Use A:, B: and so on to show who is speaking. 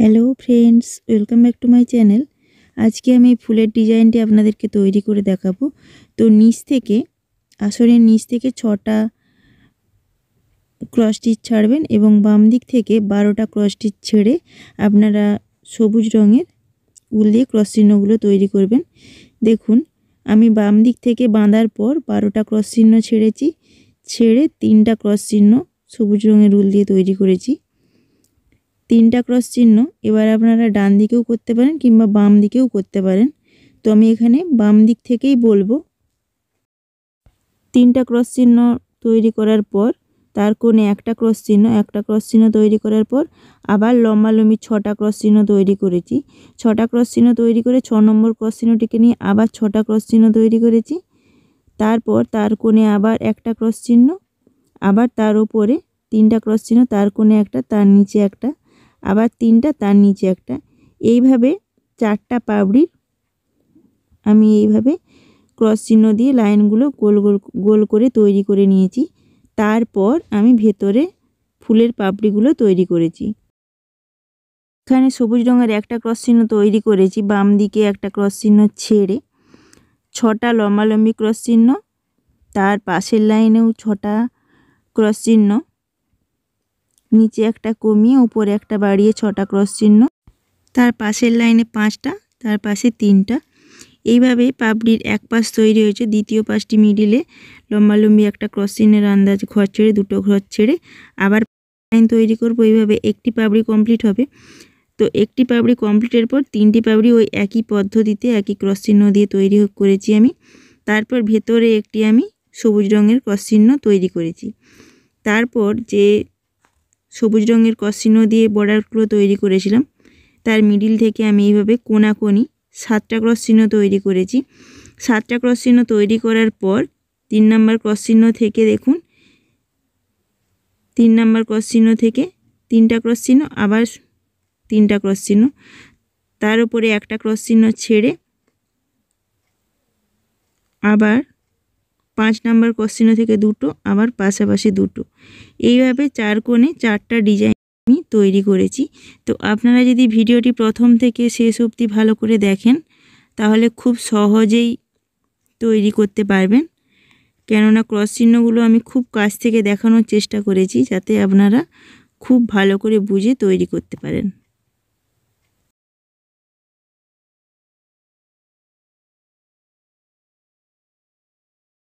A: hello friends welcome back to my channel আজকে আমি ফুলের ডিজাইনটি আপনাদেরকে তৈরি করে দেখাবো তো নিচ থেকে আসরের নিচ থেকে ছটা ক্রস স্টিচ ছাড়বেন এবং বাম দিক থেকে বারোটা ক্রস স্টিচ ছেড়ে আপনারা সবুজ রঙের উল দিয়ে ক্রস চিহ্নগুলো তৈরি করবেন দেখুন আমি বাম দিক থেকে বাঁধার পর বারোটা ক্রস চিহ্ন ছেড়েছি ছেড়ে তিনটা ক্রস চিহ্ন সবুজ রঙের উল দিয়ে তৈরি করেছি তিনটা ক্রস চিহ্ন এবার আপনারা ডান দিকেও করতে পারেন কিংবা বাম দিকেও করতে পারেন তো আমি এখানে বাম দিক থেকেই বলবো তিনটা ক্রস চিহ্ন তৈরি করার পর তার কোণে একটা ক্রস চিহ্ন একটা ক্রস চিহ্ন তৈরি করার পর আবার লম্বালম্বি ছটা ক্রস চিহ্ন তৈরি করেছি ছটা ক্রস চিহ্ন তৈরি করে ছ নম্বর ক্রস চিহ্নটিকে নিয়ে আবার ছটা ক্রস চিহ্ন তৈরি করেছি তারপর তার কোণে আবার একটা ক্রস চিহ্ন আবার তার ওপরে তিনটা ক্রস চিহ্ন তার কোণে একটা তার নিচে একটা আবার তিনটা তার নিচে একটা এইভাবে চারটা পাবড়ির আমি এইভাবে ক্রস চিহ্ন দিয়ে লাইনগুলো গোল গোল গোল করে তৈরি করে নিয়েছি তারপর আমি ভেতরে ফুলের পাপড়িগুলো তৈরি করেছি এখানে সবুজ রঙের একটা ক্রস চিহ্ন তৈরি করেছি বাম দিকে একটা ক্রস চিহ্ন ছেড়ে ছটা লম্বালম্বি ক্রস চিহ্ন তার পাশের লাইনেও ছটা ক্রস চিহ্ন নিচে একটা কমিয়ে উপরে একটা বাড়িয়ে ছটা ক্রস চিহ্ন তার পাশের লাইনে পাঁচটা তার পাশে তিনটা এইভাবে পাবড়ির এক পাশ তৈরি হয়েছে দ্বিতীয় পাশটি মিডিলে লম্বালম্বি একটা ক্রস চিহ্নের আন্দাজ ঘর ছেড়ে দুটো ঘর ছেড়ে আবার লাইন তৈরি করবো এইভাবে একটি পাবড়ি কমপ্লিট হবে তো একটি পাবড়ি কমপ্লিটের পর তিনটি পাপড়ি ওই একই পদ্ধতিতে একই ক্রস চিহ্ন দিয়ে তৈরি করেছি আমি তারপর ভেতরে একটি আমি সবুজ রঙের ক্রস চিহ্ন তৈরি করেছি তারপর যে সবুজ রঙের কসিনো দিয়ে বর্ডারগুলো তৈরি করেছিলাম তার মিডিল থেকে আমি এইভাবে কোনি সাতটা ক্রস চিহ্ন তৈরি করেছি সাতটা ক্রস চিহ্ন তৈরি করার পর তিন নাম্বার ক্রস চিহ্ন থেকে দেখুন তিন নাম্বার ক্রস চিহ্ন থেকে তিনটা ক্রস চিহ্ন আবার তিনটা ক্রস চিহ্ন তার উপরে একটা ক্রস চিহ্ন ছেড়ে আবার পাঁচ নাম্বার কোশ্চেন থেকে দুটো আবার পাশাপাশি দুটো এইভাবে চার কোণে চারটা ডিজাইন আমি তৈরি করেছি তো আপনারা যদি ভিডিওটি প্রথম থেকে শেষ অবধি ভালো করে দেখেন তাহলে খুব সহজেই তৈরি করতে পারবেন কেননা ক্রস চিহ্নগুলো আমি খুব কাছ থেকে দেখানোর চেষ্টা করেছি যাতে আপনারা খুব ভালো করে বুঝে তৈরি করতে পারেন